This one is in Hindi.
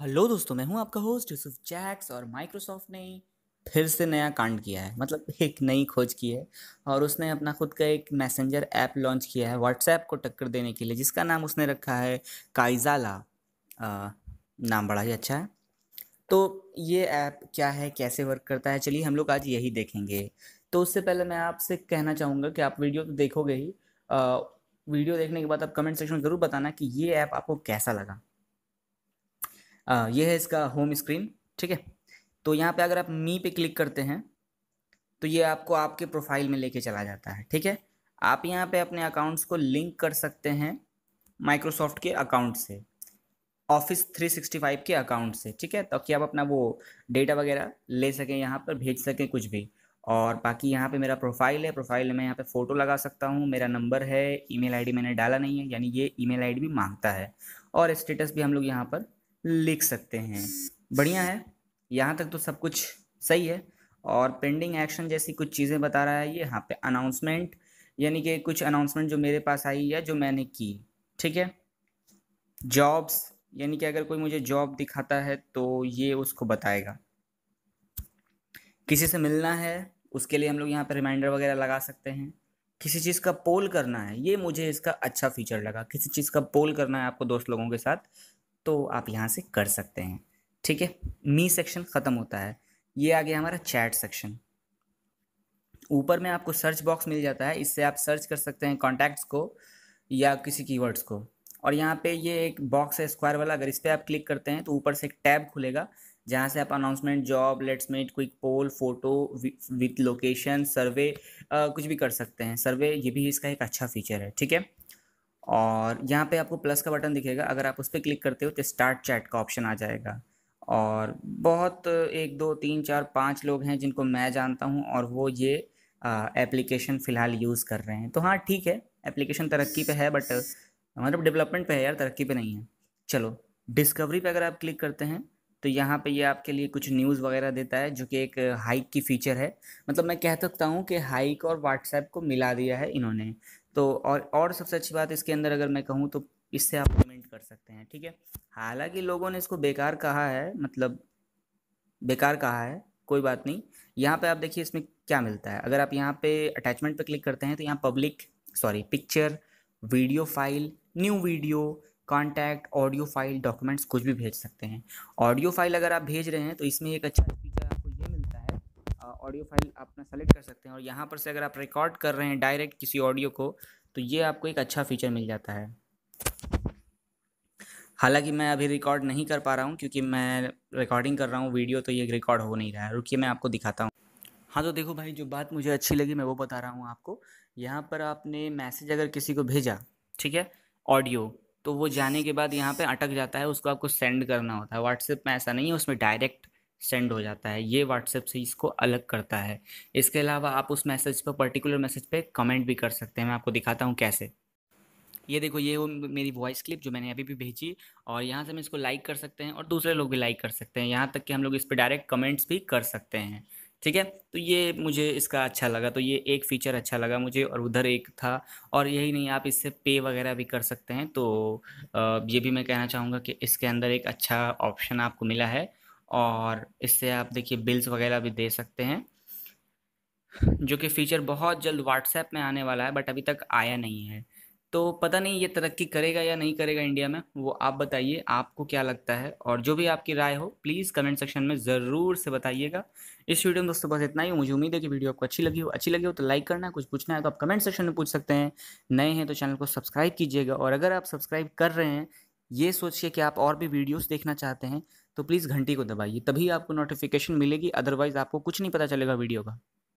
हेलो दोस्तों मैं हूं आपका होस्ट यूसुफ जैक्स और माइक्रोसॉफ्ट ने फिर से नया कांड किया है मतलब एक नई खोज की है और उसने अपना खुद का एक मैसेंजर ऐप लॉन्च किया है व्हाट्सएप को टक्कर देने के लिए जिसका नाम उसने रखा है काइजाला नाम बड़ा ही अच्छा है तो ये ऐप क्या है कैसे वर्क करता है चलिए हम लोग आज यही देखेंगे तो उससे पहले मैं आपसे कहना चाहूँगा कि आप वीडियो तो देखोगे ही आ, वीडियो देखने के बाद आप कमेंट सेक्शन में ज़रूर बताना कि ये ऐप आपको कैसा लगा आ, ये है इसका होम स्क्रीन ठीक है तो यहाँ पे अगर आप मी पे क्लिक करते हैं तो ये आपको आपके प्रोफाइल में लेके चला जाता है ठीक है आप यहाँ पे अपने अकाउंट्स को लिंक कर सकते हैं माइक्रोसॉफ्ट के अकाउंट से ऑफिस 365 के अकाउंट से ठीक है ताकि आप अपना वो डेटा वगैरह ले सकें यहाँ पर भेज सकें कुछ भी और बाकी यहाँ पे मेरा प्रोफाइल है प्रोफाइल में यहाँ पे फ़ोटो लगा सकता हूँ मेरा नंबर है ईमेल आईडी मैंने डाला नहीं है यानी ये ईमेल आईडी भी मांगता है और स्टेटस भी हम लोग यहाँ पर लिख सकते हैं बढ़िया है यहाँ तक तो सब कुछ सही है और पेंडिंग एक्शन जैसी कुछ चीज़ें बता रहा है ये यहाँ पे अनाउंसमेंट यानी कि कुछ अनाउंसमेंट जो मेरे पास आई है जो मैंने की ठीक है जॉब्स यानी कि अगर कोई मुझे जॉब दिखाता है तो ये उसको बताएगा किसी से मिलना है उसके लिए हम लोग यहाँ पर रिमाइंडर वगैरह लगा सकते हैं किसी चीज़ का पोल करना है ये मुझे इसका अच्छा फीचर लगा किसी चीज़ का पोल करना है आपको दोस्त लोगों के साथ तो आप यहाँ से कर सकते हैं ठीक है मी सेक्शन ख़त्म होता है ये आ गया हमारा चैट सेक्शन ऊपर में आपको सर्च बॉक्स मिल जाता है इससे आप सर्च कर सकते हैं कॉन्टैक्ट्स को या किसी कीवर्ड्स को और यहाँ पे ये एक बॉक्स है स्क्वायर वाला अगर इस पर आप क्लिक करते हैं तो ऊपर से एक टैब खुलेगा जहाँ से आप announcement job let's meet quick poll photo with location survey कुछ भी कर सकते हैं सर्वे ये भी इसका एक अच्छा फीचर है ठीक है और यहाँ पे आपको प्लस का बटन दिखेगा अगर आप उस पर क्लिक करते हो तो स्टार्ट चैट का ऑप्शन आ जाएगा और बहुत एक दो तीन चार पाँच लोग हैं जिनको मैं जानता हूँ और वो ये एप्लीकेशन फ़िलहाल यूज़ कर रहे हैं तो हाँ ठीक है एप्लीकेशन तरक्की पे है बट मतलब डेवलपमेंट पे है यार तरक्की पे नहीं है चलो डिस्कवरी पे अगर आप क्लिक करते हैं तो यहाँ पे ये आपके लिए कुछ न्यूज़ वगैरह देता है जो कि एक हाइक की फ़ीचर है मतलब मैं कह सकता हूँ कि हाइक और व्हाट्सएप को मिला दिया है इन्होंने तो और और सबसे अच्छी बात इसके अंदर अगर मैं कहूँ तो इससे आप कमेंट कर सकते हैं ठीक है हालांकि लोगों ने इसको बेकार कहा है मतलब बेकार कहा है कोई बात नहीं यहाँ पे आप देखिए इसमें क्या मिलता है अगर आप यहाँ पे अटैचमेंट पे क्लिक करते हैं तो यहाँ public sorry picture video file new video contact audio file documents कुछ भी भेज सकते हैं ऑडियो फाइल अगर आप भेज रहे हैं तो इसमें एक अच्छा ऑडियो फाइल अपना सेलेक्ट कर सकते हैं और यहाँ पर से अगर आप रिकॉर्ड कर रहे हैं डायरेक्ट किसी ऑडियो को तो ये आपको एक अच्छा फीचर मिल जाता है हालांकि मैं अभी रिकॉर्ड नहीं कर पा रहा हूँ क्योंकि मैं रिकॉर्डिंग कर रहा हूँ वीडियो तो ये रिकॉर्ड हो नहीं रहा है रुकिए मैं आपको दिखाता हूँ हाँ तो देखो भाई जो बात मुझे अच्छी लगी मैं वो बता रहा हूँ आपको यहाँ पर आपने मैसेज अगर किसी को भेजा ठीक है ऑडियो तो वो जाने के बाद यहाँ पे अटक जाता है उसको आपको सेंड करना होता है व्हाट्सएप में ऐसा नहीं है उसमें डायरेक्ट सेंड हो जाता है ये व्हाट्सएप से इसको अलग करता है इसके अलावा आप उस मैसेज पर पर्टिकुलर मैसेज पे कमेंट भी कर सकते हैं मैं आपको दिखाता हूँ कैसे ये देखो ये वो मेरी वॉइस क्लिप जो मैंने अभी भी भेजी और यहाँ से हम इसको लाइक कर सकते हैं और दूसरे लोग भी लाइक कर सकते हैं यहाँ तक कि हम लोग इस पर डायरेक्ट कमेंट्स भी कर सकते हैं ठीक है तो ये मुझे इसका अच्छा लगा तो ये एक फ़ीचर अच्छा लगा मुझे और उधर एक था और यही नहीं आप इससे पे वगैरह भी कर सकते हैं तो ये भी मैं कहना चाहूँगा कि इसके अंदर एक अच्छा ऑप्शन आपको मिला है और इससे आप देखिए बिल्स वगैरह भी दे सकते हैं जो कि फीचर बहुत जल्द व्हाट्सएप में आने वाला है बट अभी तक आया नहीं है तो पता नहीं ये तरक्की करेगा या नहीं करेगा इंडिया में वो आप बताइए आपको क्या लगता है और जो भी आपकी राय हो प्लीज़ कमेंट सेक्शन में ज़रूर से बताइएगा इस वीडियो में दोस्तों बस इतना ही मुझे उम्मीद है कि वीडियो आपको अच्छी लगी हो अच्छी लगी हो तो लाइक करना कुछ पूछना है तो आप कमेंट सेक्शन में पूछ सकते हैं नए हैं तो चैनल को सब्सक्राइब कीजिएगा और अगर आप सब्सक्राइब कर रहे हैं ये सोचिए कि आप और भी वीडियोज़ देखना चाहते हैं तो प्लीज़ घंटी को दबाइए तभी आपको नोटिफिकेशन मिलेगी अदरवाइज़ आपको कुछ नहीं पता चलेगा वीडियो का